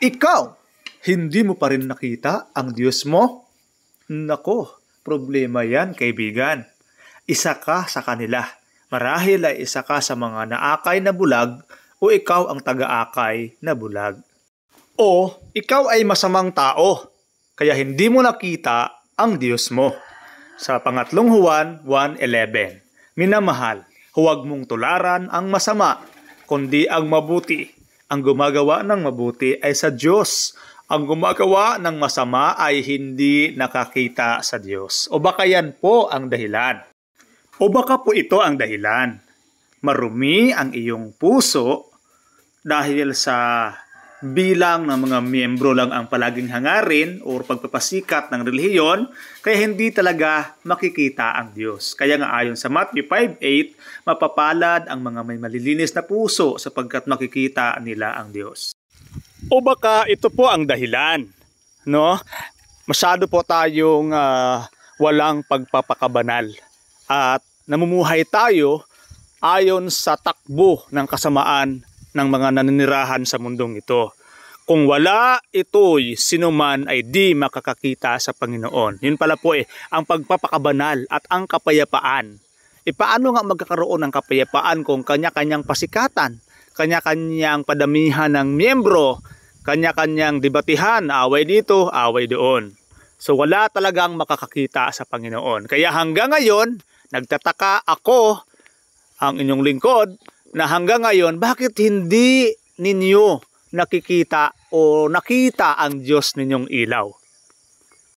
ikaw, hindi mo pa rin nakita ang Diyos mo? Nako, problema yan kaibigan. Isa ka sa kanila. Marahil ay isa ka sa mga naakay na bulag o ikaw ang taga-akay na bulag. O ikaw ay masamang tao, kaya hindi mo nakita ang Diyos mo. Sa pangatlong Juan 1.11, Minamahal, huwag mong tularan ang masama, kundi ang mabuti ang gumagawa ng mabuti ay sa Diyos. Ang gumagawa ng masama ay hindi nakakita sa Diyos. O baka yan po ang dahilan. O baka po ito ang dahilan. Marumi ang iyong puso dahil sa bilang ng mga miyembro lang ang palaging hangarin o pagpapasikat ng relihiyon, kaya hindi talaga makikita ang Diyos. Kaya nga ayon sa Matthew 5.8, mapapalad ang mga may malilinis na puso sapagkat makikita nila ang Diyos. O baka ito po ang dahilan, no? Masyado po tayong uh, walang pagpapakabanal at namumuhay tayo ayon sa takbo ng kasamaan ng mga naninirahan sa mundong ito. Kung wala ito'y sinuman ay di makakakita sa Panginoon. Yun pala po eh, ang pagpapakabanal at ang kapayapaan. E paano nga magkakaroon ng kapayapaan kung kanya-kanyang pasikatan, kanya-kanyang padamihan ng miyembro, kanya-kanyang debatihan, away dito, away doon. So wala talagang makakakita sa Panginoon. Kaya hanggang ngayon, nagtataka ako, ang inyong lingkod, na hanggang ngayon bakit hindi ninyo nakikita o nakita ang Diyos ninyong ilaw?